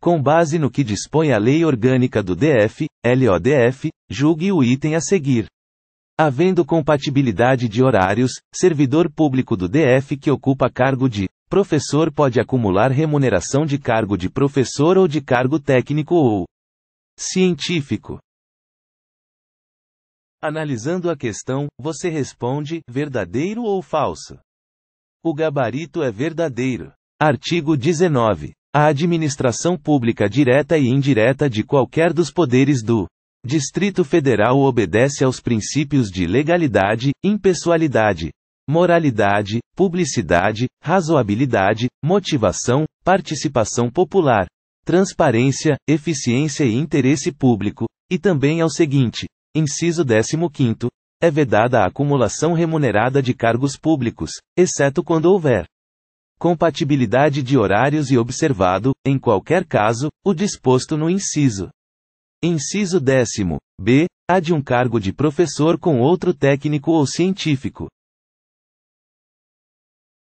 com base no que dispõe a Lei Orgânica do DF, LODF, julgue o item a seguir. Havendo compatibilidade de horários, servidor público do DF que ocupa cargo de professor pode acumular remuneração de cargo de professor ou de cargo técnico ou científico. Analisando a questão, você responde: verdadeiro ou falso? O gabarito é verdadeiro. Artigo 19. A administração pública direta e indireta de qualquer dos poderes do Distrito Federal obedece aos princípios de legalidade, impessoalidade, moralidade, publicidade, razoabilidade, motivação, participação popular, transparência, eficiência e interesse público, e também ao seguinte: inciso 15. É vedada a acumulação remunerada de cargos públicos, exceto quando houver compatibilidade de horários e observado, em qualquer caso, o disposto no inciso. Inciso décimo, b, a de um cargo de professor com outro técnico ou científico.